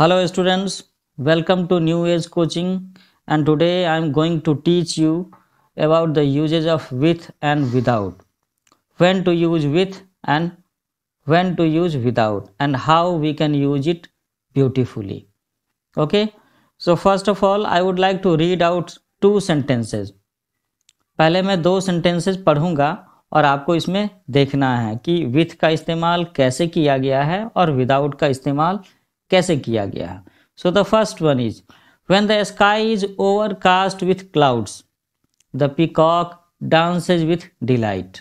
hello students welcome to new age coaching and today i am going to teach you about the usage of with and without when to use with and when to use without and how we can use it beautifully okay so first of all i would like to read out two sentences पहले मैं दो sentences पढ़ूंगा और आपको इसमें देखना है कि विथ का इस्तेमाल कैसे किया गया है और विदाउट का इस्तेमाल कैसे किया गया है so the first one is when the sky is overcast with clouds the peacock dances with delight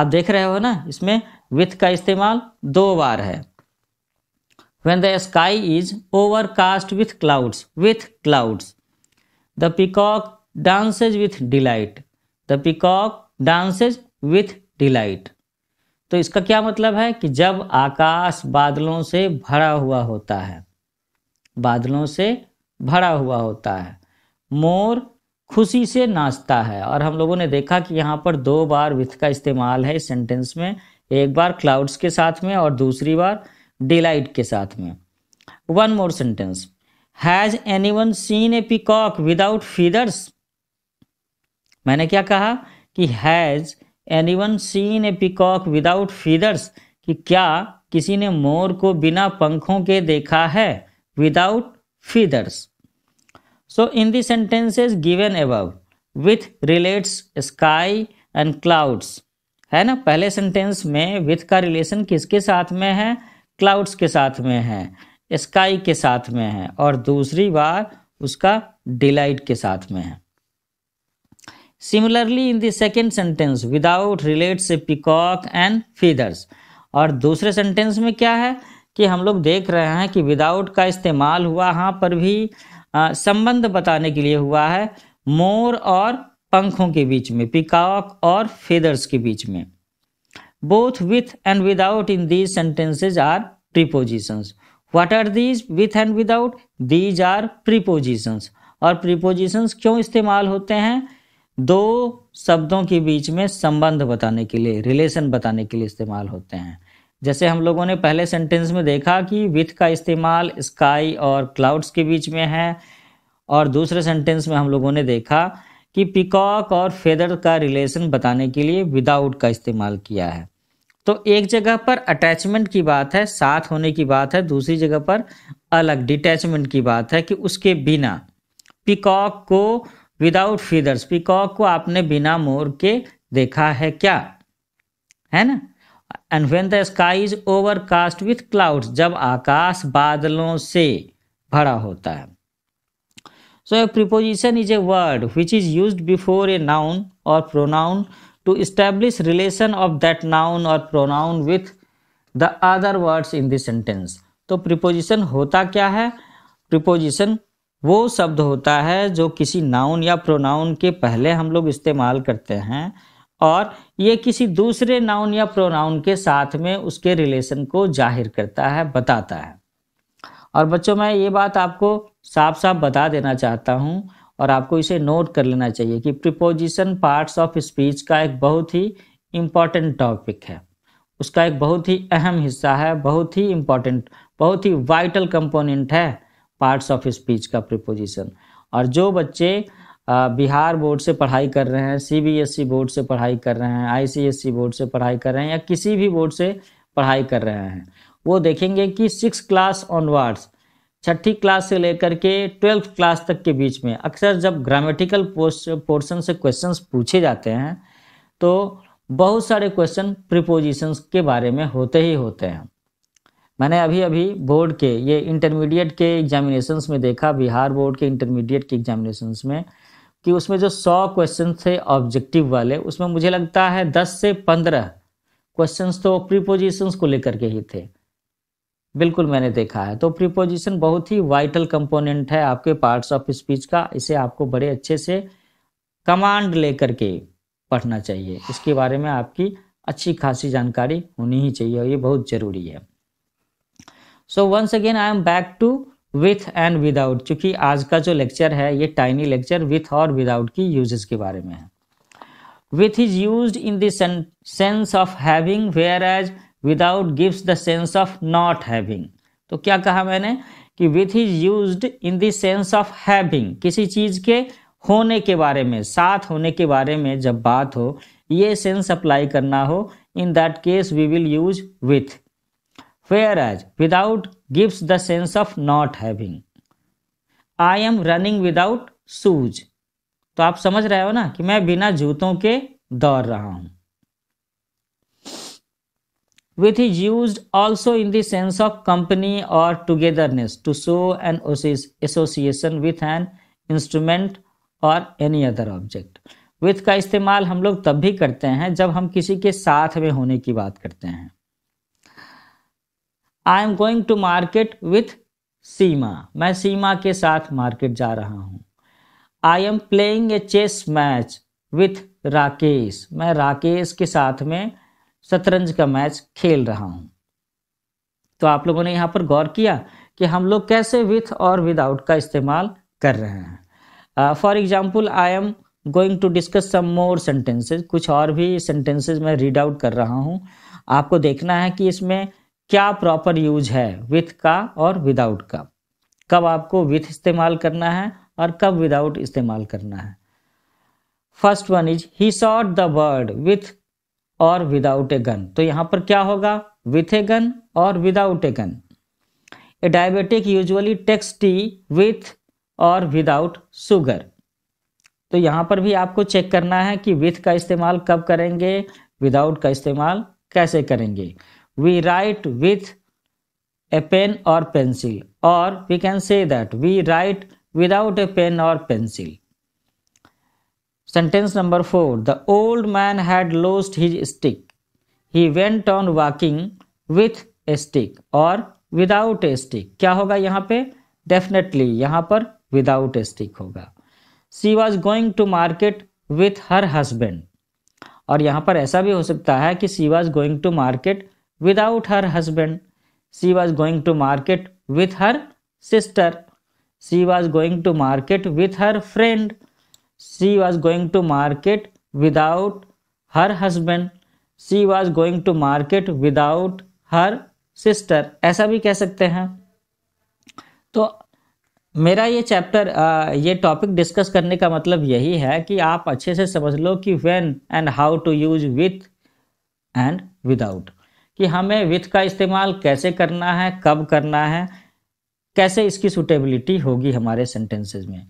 आप देख रहे हो ना इसमें विथ का इस्तेमाल दो बार है when the sky is overcast with clouds with clouds the peacock dance is with delight the peacock dance is with delight तो इसका क्या मतलब है कि जब आकाश बादलों से भरा हुआ होता है बादलों से भरा हुआ होता है मोर खुशी से नाचता है और हम लोगों ने देखा कि यहाँ पर दो बार विथ का इस्तेमाल है इस सेंटेंस में एक बार क्लाउड्स के साथ में और दूसरी बार डिलाइट के साथ में one more sentence has any one seen a peacock without feathers मैंने क्या कहा कि has anyone seen a peacock without feathers कि क्या किसी ने मोर को बिना पंखों के देखा है without feathers so in the sentences given above with relates sky and clouds है ना पहले सेंटेंस में विथ का रिलेशन किसके साथ में है क्लाउड्स के साथ में है स्काई के साथ में है और दूसरी बार उसका डिलाइट के साथ में है similarly in the second sentence without relates peacock and feathers और दूसरे सेंटेंस में क्या है कि हम लोग देख रहे हैं कि विदाउट का इस्तेमाल हुआ हाँ पर भी संबंध बताने के लिए हुआ है मोर और पंखों के बीच में पिकॉक और फीदर्स के बीच में both with and without in these sentences are prepositions what are these with and without these are prepositions और प्रीपोजिशंस क्यों इस्तेमाल होते हैं दो शब्दों के बीच में संबंध बताने के लिए रिलेशन बताने के लिए इस्तेमाल होते हैं जैसे हम लोगों ने पहले सेंटेंस में देखा कि विथ का इस्तेमाल स्काई और क्लाउड्स के बीच में है और दूसरे सेंटेंस में हम लोगों ने देखा कि पिकॉक और फेदर का रिलेशन बताने के लिए विदाउट का इस्तेमाल किया है तो एक जगह पर अटैचमेंट की बात है साथ होने की बात है दूसरी जगह पर अलग डिटैचमेंट की बात है कि उसके बिना पिकॉक को विदाउट फीदर्स पिकॉक को आपने बिना मोर के देखा है क्या है ना and when the sky is overcast with cloud जब आकाश बादलों से भरा होता है so a preposition is a word which is use before a noun or pronoun to establish relation of that noun or pronoun with the other words in this sentence तो preposition होता क्या है प्रिपोजिशन वो शब्द होता है जो किसी नाउन या प्रोनाउन के पहले हम लोग इस्तेमाल करते हैं और ये किसी दूसरे नाउन या प्रोनाउन के साथ में उसके रिलेशन को जाहिर करता है बताता है और बच्चों मैं ये बात आपको साफ साफ बता देना चाहता हूँ और आपको इसे नोट कर लेना चाहिए कि प्रिपोजिशन पार्ट्स ऑफ स्पीच का एक बहुत ही इम्पॉर्टेंट टॉपिक है उसका एक बहुत ही अहम हिस्सा है बहुत ही इम्पॉर्टेंट बहुत ही वाइटल कंपोनेंट है पार्ट्स ऑफ स्पीच का प्रिपोजिशन और जो बच्चे बिहार बोर्ड से पढ़ाई कर रहे हैं सीबीएसई e बोर्ड से पढ़ाई कर रहे हैं आईसीएसई e बोर्ड से पढ़ाई कर रहे हैं या किसी भी बोर्ड से पढ़ाई कर रहे हैं वो देखेंगे कि सिक्स क्लास ऑनवर्ड्स छठी क्लास से लेकर के ट्वेल्थ क्लास तक के बीच में अक्सर जब ग्रामेटिकल पोर्शन से क्वेश्चंस पूछे जाते हैं तो बहुत सारे क्वेश्चन प्रिपोजिशंस के बारे में होते ही होते हैं मैंने अभी अभी बोर्ड के ये इंटरमीडिएट के एग्जामिनेशंस में देखा बिहार बोर्ड के इंटरमीडिएट के एग्जामिनेशंस में कि उसमें जो सौ क्वेश्चन थे ऑब्जेक्टिव वाले उसमें मुझे लगता है दस से पंद्रह क्वेश्चंस तो प्रीपोजिशंस को लेकर के ही थे बिल्कुल मैंने देखा है तो प्रीपोजिशन बहुत ही वाइटल कंपोनेंट है आपके पार्ट्स ऑफ स्पीच का इसे आपको बड़े अच्छे से कमांड लेकर के पढ़ना चाहिए इसके बारे में आपकी अच्छी खासी जानकारी होनी ही चाहिए और ये बहुत ज़रूरी है so once again I am back to with and without क्योंकि आज का जो लेक्चर है ये टाइनी लेक्चर विथ और विदाउट की यूजेस के बारे में है with is use in terms of having whereas without gives the sense of not having तो क्या कहा मैंने कि with is use in terms of having किसी चीज के होने के बारे में साथ होने के बारे में जब बात हो ये सेंस अप्लाई करना हो in that case we will use with whereas without gives the sense of not having I am running without तो आप समझ रहे हो ना कि मैं बिना जूतों के दौड़ रहा हूं with is use also in terms of company or togetherness to show an association with an instrument or any other object with का इस्तेमाल हम लोग तब भी करते हैं जब हम किसी के साथ में होने की बात करते हैं I am going to market with Seema मैं सीमा के साथ मार्केट जा रहा हूँ I am playing a chess match with Rakesh मैं राकेश के साथ में शतरंज का मैच खेल रहा हूँ तो आप लोगों ने यहाँ पर गौर किया कि हम लोग कैसे विथ और विदाउट का इस्तेमाल कर रहे हैं for example I am going to discuss some more sentences कुछ और भी सेंटेंसेज मैं रीड आउट कर रहा हूँ आपको देखना है कि इसमें क्या प्रॉपर यूज है विथ का और विदाउट का कब आपको विथ इस्तेमाल करना है और कब विदाउट इस्तेमाल करना है first one is he sought the word with और विदाउट ए गन तो यहां पर क्या होगा विथ ए गन और without a gun a diabetic usually takes tea with और विदाउट सुगर तो यहां पर भी आपको चेक करना है कि विथ का इस्तेमाल कब करेंगे विदाउट का इस्तेमाल कैसे करेंगे we write with a pen or pencil or we can say that we write without a pen or pencil sentence number four the old man had lost his stick he went on walking with a stick or without a stick क्या होगा यहाँ पे definitely यहाँ पर without a stick होगा she was going to market with her husband और यहाँ पर ऐसा भी हो सकता है कि she was going to market without her husband she was going to market with her sister she was going to market with her friend she was going to market without her husband she was going to market without her sister ऐसा भी कह सकते हैं तो मेरा ये chapter ये topic discuss करने का मतलब यही है कि आप अच्छे से समझ लो कि when and how to use with and without कि हमें विथ का इस्तेमाल कैसे करना है कब करना है कैसे इसकी सुटेबिलिटी होगी हमारे सेंटेंसेज में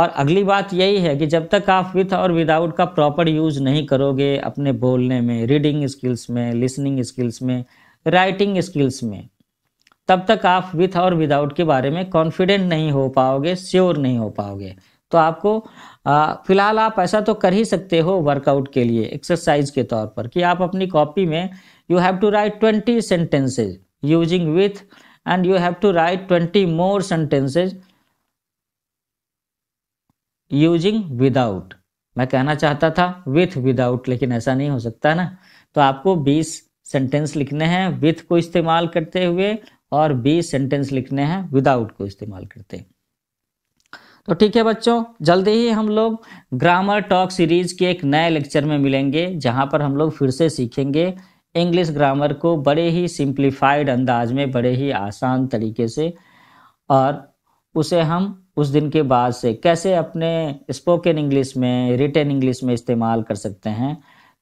और अगली बात यही है कि जब तक आप विथ और विदाउट का प्रॉपर यूज़ नहीं करोगे अपने बोलने में रीडिंग स्किल्स में लिसनिंग स्किल्स में राइटिंग स्किल्स में तब तक आप विथ और विदाउट के बारे में कॉन्फिडेंट नहीं हो पाओगे श्योर नहीं हो पाओगे तो आपको फिलहाल आप ऐसा तो कर ही सकते हो वर्कआउट के लिए एक्सरसाइज के तौर पर कि आप अपनी कॉपी में you have to write 20 sentences using with and you have to write 20 more sentences using without मैं कहना चाहता था विथ विदाउट लेकिन ऐसा नहीं हो सकता ना तो आपको 20 सेंटेंस लिखने हैं विथ को इस्तेमाल करते हुए और 20 सेंटेंस लिखने हैं विदाउट को इस्तेमाल करते तो ठीक है बच्चों जल्दी ही हम लोग ग्रामर टॉक सीरीज के एक नए लेक्चर में मिलेंगे जहां पर हम लोग फिर से सीखेंगे इंग्लिश ग्रामर को बड़े ही सिंप्लीफाइड अंदाज में बड़े ही आसान तरीके से और उसे हम उस दिन के बाद से कैसे अपने स्पोकन इंग्लिश में रिटर्न इंग्लिश में इस्तेमाल कर सकते हैं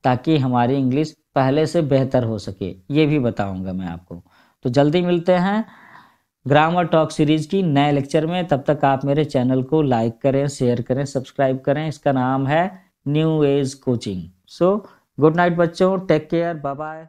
ताकि हमारी इंग्लिश पहले से बेहतर हो सके ये भी बताऊंगा मैं आपको तो जल्दी मिलते हैं ग्रामर टॉक सीरीज की नए लेक्चर में तब तक आप मेरे चैनल को लाइक करें शेयर करें सब्सक्राइब करें इसका नाम है new age coaching so so, good night बच्चों टेक केयर बाय बाय